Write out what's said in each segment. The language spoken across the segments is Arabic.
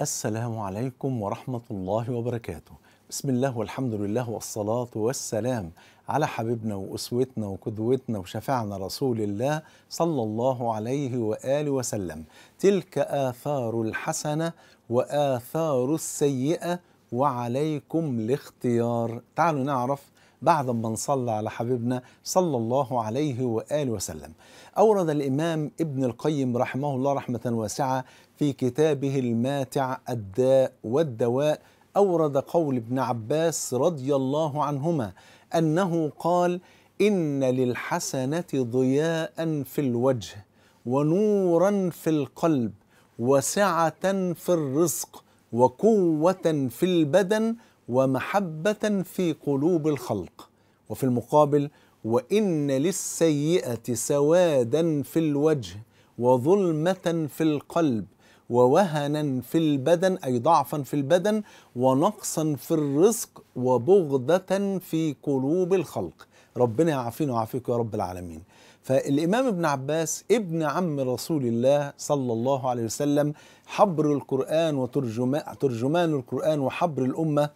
السلام عليكم ورحمة الله وبركاته بسم الله والحمد لله والصلاة والسلام على حبيبنا وأسوتنا وقدوتنا وشفعنا رسول الله صلى الله عليه وآله وسلم تلك آثار الحسنة وآثار السيئة وعليكم الاختيار تعالوا نعرف بعد ما نصلى على حبيبنا صلى الله عليه وآله وسلم أورد الإمام ابن القيم رحمه الله رحمة واسعة في كتابه الماتع الداء والدواء أورد قول ابن عباس رضي الله عنهما أنه قال إن للحسنة ضياء في الوجه ونورا في القلب وسعة في الرزق وقوة في البدن ومحبة في قلوب الخلق وفي المقابل وإن للسيئة سوادا في الوجه وظلمة في القلب ووهنا في البدن أي ضعفا في البدن ونقصا في الرزق وبغضة في قلوب الخلق ربنا يعافينا ويعافيك يا رب العالمين فالإمام ابن عباس ابن عم رسول الله صلى الله عليه وسلم حبر القرآن وترجمان القرآن وحبر الأمة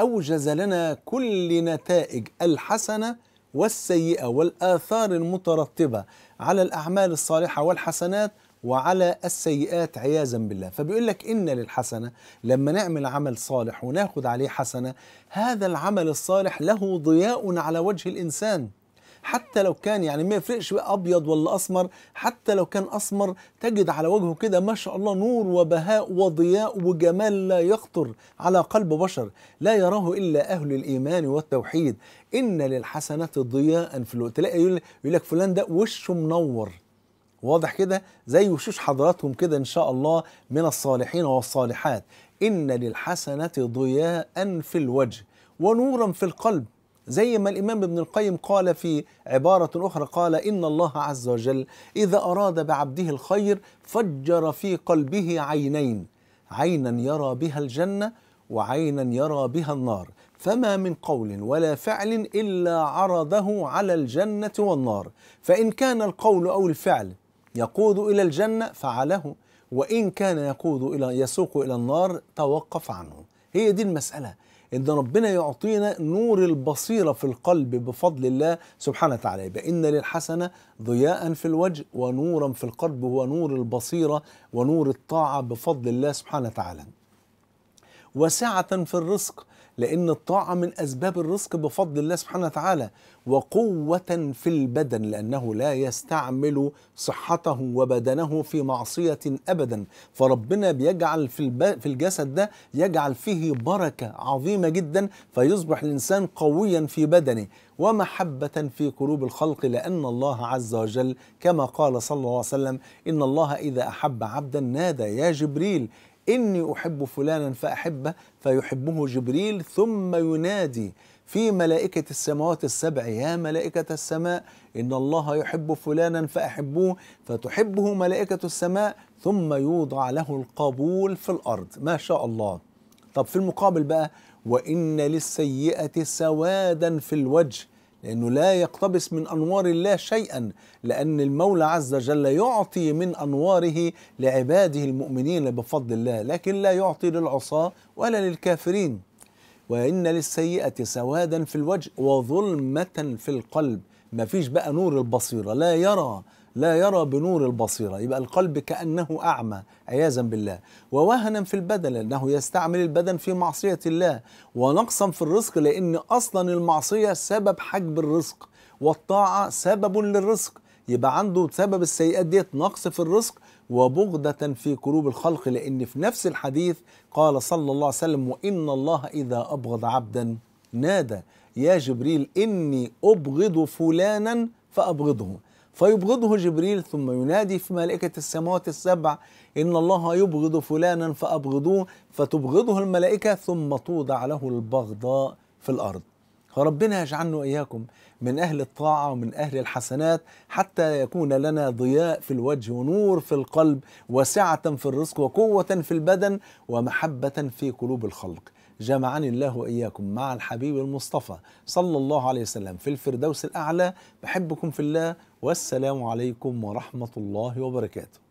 أوجز لنا كل نتائج الحسنة والسيئة والآثار المترتبة على الأعمال الصالحة والحسنات وعلى السيئات عياذا بالله فبيقول لك إن للحسنة لما نعمل عمل صالح وناخد عليه حسنة هذا العمل الصالح له ضياء على وجه الإنسان حتى لو كان يعني ما يفرقش بقى ابيض ولا اسمر حتى لو كان اسمر تجد على وجهه كده ما شاء الله نور وبهاء وضياء وجمال لا يخطر على قلب بشر لا يراه الا اهل الايمان والتوحيد ان للحسنات ضياء في الوقت تلاقي يقول لك فلان ده وشه منور واضح كده زي وشوش حضراتهم كده ان شاء الله من الصالحين والصالحات ان للحسنه ضياء في الوجه ونورا في القلب زي ما الإمام ابن القيم قال في عبارة أخرى قال إن الله عز وجل إذا أراد بعبده الخير فجر في قلبه عينين عينا يرى بها الجنة وعينا يرى بها النار فما من قول ولا فعل إلا عرضه على الجنة والنار فإن كان القول أو الفعل يقود إلى الجنة فعله وإن كان يقود إلى يسوق إلى النار توقف عنه هي دي المسألة ان ربنا يعطينا نور البصيره في القلب بفضل الله سبحانه وتعالى يبقى ان للحسنه ضياء في الوجه ونورا في القلب هو نور البصيره ونور الطاعه بفضل الله سبحانه وتعالى وسعه في الرزق لأن الطاعة من أسباب الرزق بفضل الله سبحانه وتعالى وقوة في البدن لأنه لا يستعمل صحته وبدنه في معصية أبدا فربنا بيجعل في, في الجسد ده يجعل فيه بركة عظيمة جدا فيصبح الإنسان قويا في بدنه ومحبة في قلوب الخلق لأن الله عز وجل كما قال صلى الله عليه وسلم إن الله إذا أحب عبدا نادى يا جبريل إني أحب فلانا فأحبه فيحبه جبريل ثم ينادي في ملائكة السماوات السبع يا ملائكة السماء إن الله يحب فلانا فأحبوه فتحبه ملائكة السماء ثم يوضع له القبول في الأرض ما شاء الله طب في المقابل بقى وإن للسيئة سوادا في الوجه لأنه لا يقتبس من أنوار الله شيئا لأن المولى عز وجل يعطي من أنواره لعباده المؤمنين بفضل الله لكن لا يعطي للعصاة ولا للكافرين وإن للسيئة سوادا في الوجه وظلمة في القلب ما فيش بقى نور البصيرة لا يرى لا يرى بنور البصيرة يبقى القلب كأنه أعمى عياذا بالله ووهنا في البدن لأنه يستعمل البدن في معصية الله ونقصا في الرزق لأن أصلا المعصية سبب حجب الرزق والطاعة سبب للرزق يبقى عنده سبب السيئات ديت نقص في الرزق وبغدة في قلوب الخلق لأن في نفس الحديث قال صلى الله عليه وسلم وإن الله إذا أبغض عبدا نادى يا جبريل إني أبغض فلانا فأبغضه فيبغضه جبريل ثم ينادي في ملائكة السماوات السبع إن الله يبغض فلانا فأبغضوه فتبغضه الملائكة ثم توضع له البغضاء في الأرض فربنا يجعلنا إياكم من أهل الطاعة ومن أهل الحسنات حتى يكون لنا ضياء في الوجه ونور في القلب وسعة في الرزق وقوة في البدن ومحبة في قلوب الخلق جمعني الله وإياكم مع الحبيب المصطفى صلى الله عليه وسلم في الفردوس الأعلى بحبكم في الله والسلام عليكم ورحمة الله وبركاته